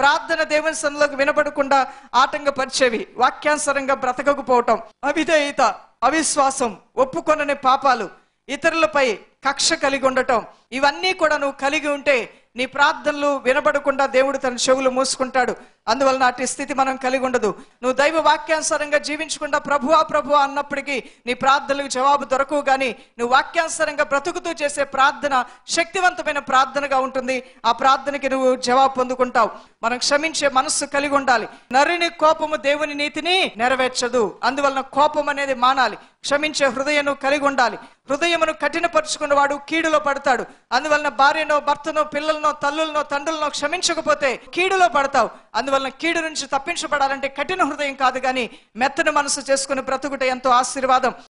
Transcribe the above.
ప్రార్థన దేవుని సన్నిలోకి వినపడకుండా ఆటంకపరిచేవి వాక్యానుసరంగా బ్రతకకపోవటం అవిధేయత అవిశ్వాసం ఒప్పుకొనని పాపాలు ఇతరులపై కక్ష కలిగి ఉండటం ఇవన్నీ కూడా నువ్వు కలిగి ఉంటే నీ ప్రార్థనలు వినబడకుండా దేవుడు తన చెవులు మూసుకుంటాడు అందువలన అట్టి స్థితి మనం కలిగి ఉండదు నువ్వు దైవ వాక్యానుసారంగా జీవించకుండా ప్రభువా ప్రభు అన్నప్పటికీ నీ ప్రార్థనలకు జవాబు దొరకవు కానీ నువ్వు వాక్యానుసారంగా బ్రతుకుతూ చేసే ప్రార్థన శక్తివంతమైన ప్రార్థనగా ఉంటుంది ఆ ప్రార్థనకి నువ్వు జవాబు పొందుకుంటావు మనం క్షమించే మనస్సు కలిగి ఉండాలి నరిని కోపము దేవుని నీతిని నెరవేర్చదు అందువలన కోపం అనేది మానాలి క్షమించే హృదయను కలిగి ఉండాలి హృదయమును కఠినపరుచుకున్నవాడు కీడులో పడతాడు అందువలన భార్యనో భర్తనో పిల్లలనో తల్లులనో తండ్రులనో క్షమించకపోతే కీడులో పడతావు అందువలన కీడు నుంచి తప్పించబడాలంటే కఠిన హృదయం కాదు కానీ మెత్తని మనసు చేసుకుని బ్రతుకుట ఎంతో ఆశీర్వాదం